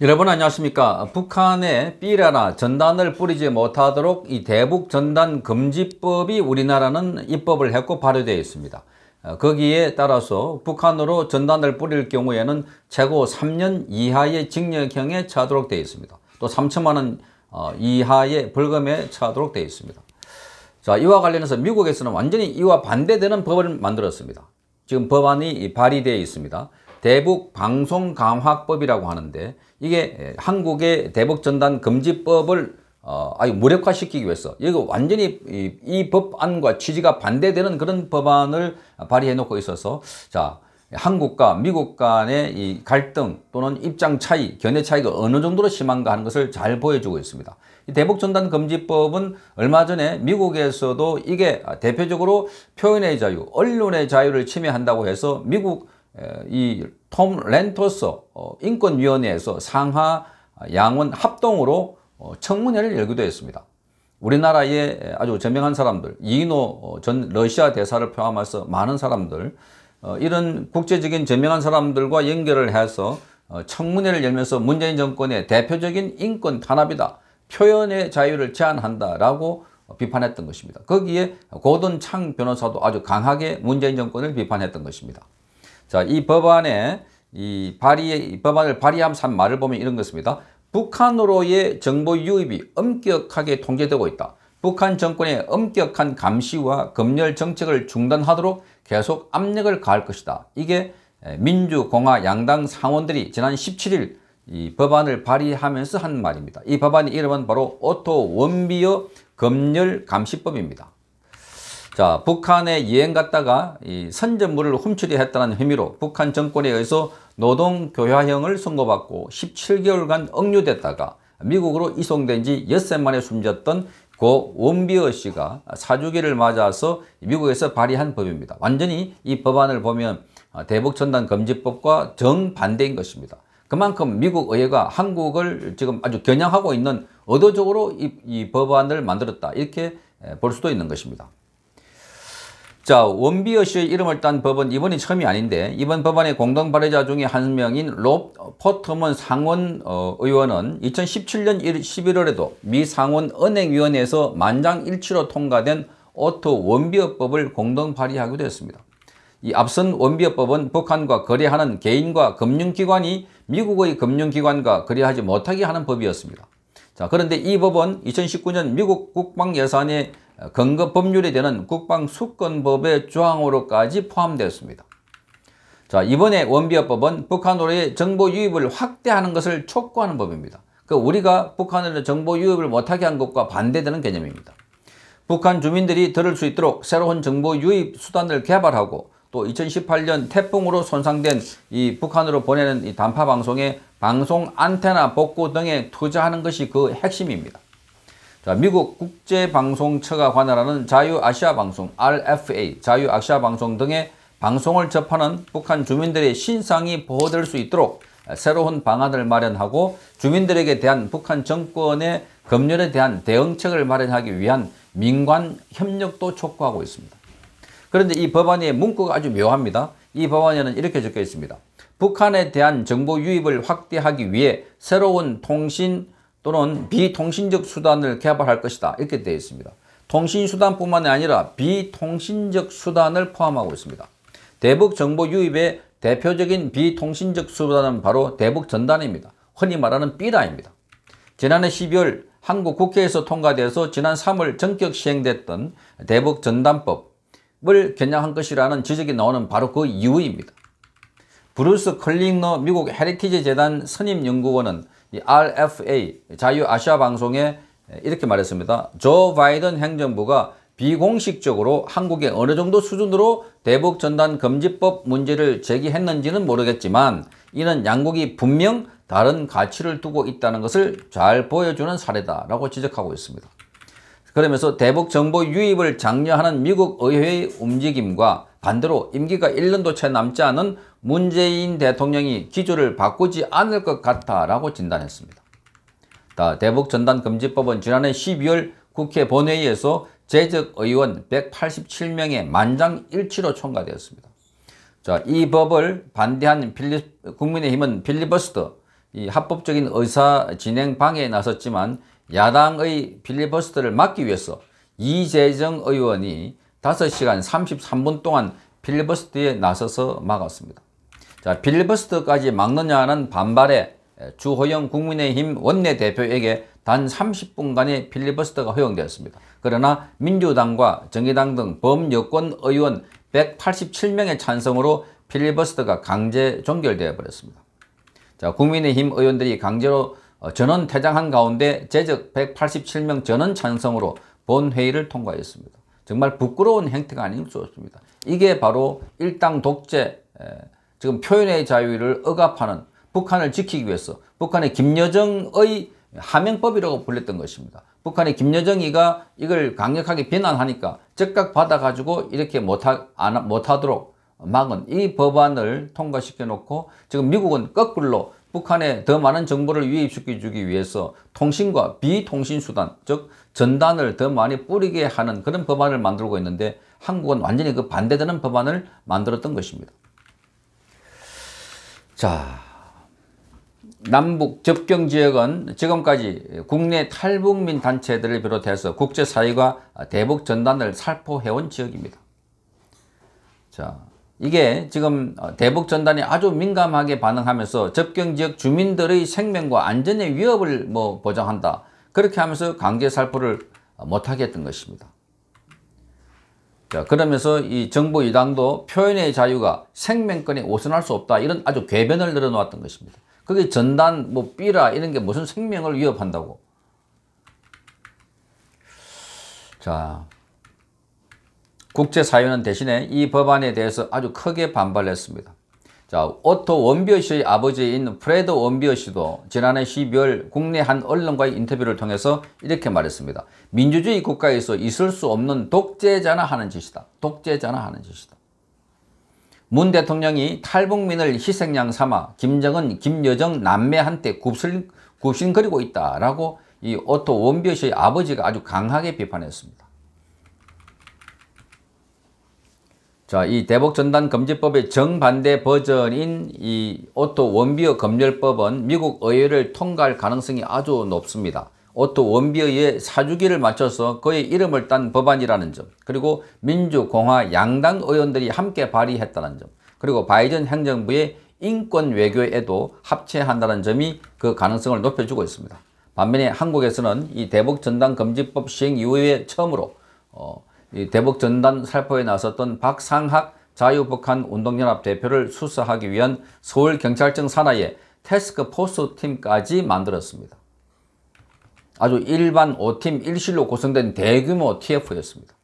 여러분 안녕하십니까 북한에 삐라나 전단을 뿌리지 못하도록 이 대북 전단 금지법이 우리나라는 입법을 했고 발효되어 있습니다 어, 거기에 따라서 북한으로 전단을 뿌릴 경우에는 최고 3년 이하의 징역형에 처하도록 되어 있습니다 또 3천만원 어, 이하의 벌금에 처하도록 되어 있습니다 자 이와 관련해서 미국에서는 완전히 이와 반대되는 법을 만들었습니다 지금 법안이 발의되어 있습니다 대북 방송 강화법이라고 하는데 이게 한국의 대북전단 금지법을 어, 아예 무력화시키기 위해서 이거 완전히 이, 이 법안과 취지가 반대되는 그런 법안을 발의해 놓고 있어서 자 한국과 미국 간의 이 갈등 또는 입장 차이, 견해 차이가 어느 정도로 심한가 하는 것을 잘 보여주고 있습니다. 대북전단 금지법은 얼마 전에 미국에서도 이게 대표적으로 표현의 자유, 언론의 자유를 침해한다고 해서 미국 이톰 렌토스 어, 인권위원회에서 상하 양원 합동으로 어, 청문회를 열기도 했습니다. 우리나라의 아주 저명한 사람들, 이인호 전 러시아 대사를 포함해서 많은 사람들, 어, 이런 국제적인 저명한 사람들과 연결을 해서 청문회를 열면서 문재인 정권의 대표적인 인권 탄압이다. 표현의 자유를 제한한다라고 비판했던 것입니다. 거기에 고든 창 변호사도 아주 강하게 문재인 정권을 비판했던 것입니다. 자, 이 법안에 이 발의 이 법안을 발의함 산 말을 보면 이런 것입니다. 북한으로의 정보 유입이 엄격하게 통제되고 있다. 북한 정권의 엄격한 감시와 검열 정책을 중단하도록 계속 압력을 가할 것이다. 이게 민주공화 양당 상원들이 지난 17일 이 법안을 발의하면서 한 말입니다. 이 법안의 이름은 바로 오토 원비어 검열 감시법입니다. 자, 북한에 이행 갔다가 이 선전물을 훔치려 했다는 혐의로 북한 정권에 의해서 노동교화형을 선고받고 17개월간 억류됐다가 미국으로 이송된 지 엿새 만에 숨졌던 고 원비어 씨가 사주기를 맞아서 미국에서 발의한 법입니다. 완전히 이 법안을 보면 대북전단금지법과 정반대인 것입니다. 그만큼 미국 의회가 한국을 지금 아주 겨냥하고 있는 의도적으로 이, 이 법안을 만들었다 이렇게 볼 수도 있는 것입니다. 자 원비어 씨의 이름을 딴 법은 이번이 처음이 아닌데 이번 법안의 공동 발의자 중에 한 명인 롭 포터먼 상원 어, 의원은 2017년 11월에도 미 상원 은행위원회에서 만장일치로 통과된 오토 원비어법을 공동 발의하기도 했습니다. 이 앞선 원비어법은 북한과 거래하는 개인과 금융기관이 미국의 금융기관과 거래하지 못하게 하는 법이었습니다. 자 그런데 이 법은 2019년 미국 국방예산에 어, 근거 법률이 되는 국방수권법의 조항으로까지 포함되었습니다. 자 이번에 원비어법은 북한으로의 정보 유입을 확대하는 것을 촉구하는 법입니다. 그 우리가 북한으로 정보 유입을 못하게 한 것과 반대되는 개념입니다. 북한 주민들이 들을 수 있도록 새로운 정보 유입 수단을 개발하고 또 2018년 태풍으로 손상된 이 북한으로 보내는 이 단파 방송의 방송 안테나 복구 등에 투자하는 것이 그 핵심입니다. 자, 미국 국제방송처가 관할하는 자유아시아방송 RFA, 자유아시아방송 등의 방송을 접하는 북한 주민들의 신상이 보호될 수 있도록 새로운 방안을 마련하고 주민들에게 대한 북한 정권의 검열에 대한 대응책을 마련하기 위한 민관 협력도 촉구하고 있습니다. 그런데 이 법안의 문구가 아주 묘합니다. 이 법안에는 이렇게 적혀 있습니다. 북한에 대한 정보 유입을 확대하기 위해 새로운 통신 또는 비통신적 수단을 개발할 것이다. 이렇게 되어 있습니다. 통신수단뿐만 아니라 비통신적 수단을 포함하고 있습니다. 대북 정보 유입의 대표적인 비통신적 수단은 바로 대북 전단입니다. 흔히 말하는 삐라입니다. 지난해 12월 한국 국회에서 통과돼서 지난 3월 전격 시행됐던 대북 전단법을 겨냥한 것이라는 지적이 나오는 바로 그 이유입니다. 브루스 클링너 미국 헤리티지 재단 선임연구원은 이 RFA 자유아시아 방송에 이렇게 말했습니다. 조 바이든 행정부가 비공식적으로 한국에 어느 정도 수준으로 대북 전단 금지법 문제를 제기했는지는 모르겠지만 이는 양국이 분명 다른 가치를 두고 있다는 것을 잘 보여주는 사례다라고 지적하고 있습니다. 그러면서 대북 정보 유입을 장려하는 미국 의회의 움직임과 반대로 임기가 1년도 채 남지 않은 문재인 대통령이 기조를 바꾸지 않을 것 같아라고 진단했습니다. 대북 전단 금지법은 지난해 12월 국회 본회의에서 재적 의원 187명의 만장일치로 통과되었습니다. 자, 이 법을 반대한 빌리, 국민의힘은 빌리버스터, 이 합법적인 의사 진행 방해에 나섰지만 야당의 빌리버스터를 막기 위해서 이재정 의원이 5시간 33분 동안 빌리버스터에 나서서 막았습니다. 자, 필리버스터까지 막느냐는 반발에 주호영 국민의힘 원내대표에게 단 30분간의 필리버스터가 허용되었습니다. 그러나 민주당과 정의당 등 범여권 의원 187명의 찬성으로 필리버스터가 강제 종결되어 버렸습니다. 자, 국민의힘 의원들이 강제로 어, 전원 퇴장한 가운데 재적 187명 전원 찬성으로 본회의를 통과했습니다. 정말 부끄러운 행태가 아닐 수 없습니다. 이게 바로 일당 독재 지금 표현의 자유를 억압하는 북한을 지키기 위해서 북한의 김여정의 하명법이라고 불렸던 것입니다. 북한의 김여정이가 이걸 강력하게 비난하니까 즉각 받아가지고 이렇게 못하, 못하도록 막은 이 법안을 통과시켜 놓고 지금 미국은 거꾸로 북한에 더 많은 정보를 유입시켜주기 위해서 통신과 비통신수단 즉 전단을 더 많이 뿌리게 하는 그런 법안을 만들고 있는데 한국은 완전히 그 반대되는 법안을 만들었던 것입니다. 자, 남북 접경 지역은 지금까지 국내 탈북민 단체들을 비롯해서 국제사회가 대북 전단을 살포해온 지역입니다. 자, 이게 지금 대북 전단이 아주 민감하게 반응하면서 접경 지역 주민들의 생명과 안전의 위협을 뭐 보장한다. 그렇게 하면서 강제 살포를 못하게 했던 것입니다. 자, 그러면서 이 정부 이당도 표현의 자유가 생명권에 오선할 수 없다. 이런 아주 궤변을 늘어놓았던 것입니다. 그게 전단, 뭐, 삐라, 이런 게 무슨 생명을 위협한다고. 자, 국제사회는 대신에 이 법안에 대해서 아주 크게 반발했습니다. 자, 오토 원비어씨의 아버지인 프레드 원비어씨도 지난해 12월 국내 한 언론과의 인터뷰를 통해서 이렇게 말했습니다. 민주주의 국가에서 있을 수 없는 독재자나 하는 짓이다. 독재자나 하는 짓이다. 문 대통령이 탈북민을 희생양 삼아 김정은, 김여정 남매한테 굽신, 굽신거리고 있다라고 이 오토 원비어씨의 아버지가 아주 강하게 비판했습니다. 자, 이 대북전단 금지법의 정반대 버전인 이 오토 원비어 검열법은 미국 의회를 통과할 가능성이 아주 높습니다. 오토 원비어의 사주기를 맞춰서 그의 이름을 딴 법안이라는 점, 그리고 민주공화 양당 의원들이 함께 발의했다는 점, 그리고 바이든 행정부의 인권 외교에도 합체한다는 점이 그 가능성을 높여주고 있습니다. 반면에 한국에서는 이 대북전단 금지법 시행 이후에 처음으로 어, 대북 전단 살포에 나섰던 박상학 자유북한 운동연합 대표를 수사하기 위한 서울경찰청 산하에 테스크포스 팀까지 만들었습니다. 아주 일반 5팀 1실로 구성된 대규모 TF였습니다.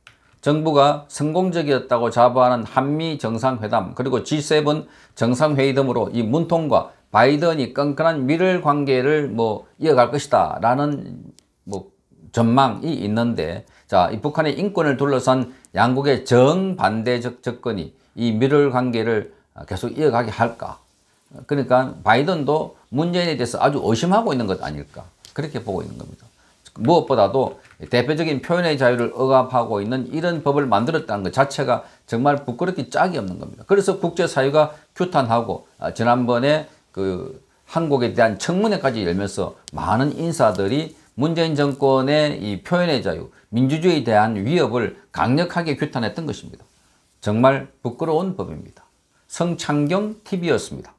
정부가 성공적이었다고 자부하는 한미 정상회담 그리고 G7 정상회의 등으로 이 문통과 바이든이 끈끈한 미를 관계를 뭐 이어갈 것이다 라는 뭐 전망이 있는데 자, 이 북한의 인권을 둘러싼 양국의 정반대적 접근이 이 밀월 관계를 계속 이어가게 할까? 그러니까 바이든도 문재인에 대해서 아주 의심하고 있는 것 아닐까? 그렇게 보고 있는 겁니다. 무엇보다도 대표적인 표현의 자유를 억압하고 있는 이런 법을 만들었다는 것 자체가 정말 부끄럽기 짝이 없는 겁니다. 그래서 국제사회가 규탄하고 아, 지난번에 그 한국에 대한 청문회까지 열면서 많은 인사들이 문재인 정권의 이 표현의 자유, 민주주의에 대한 위협을 강력하게 규탄했던 것입니다. 정말 부끄러운 법입니다. 성창경 TV였습니다.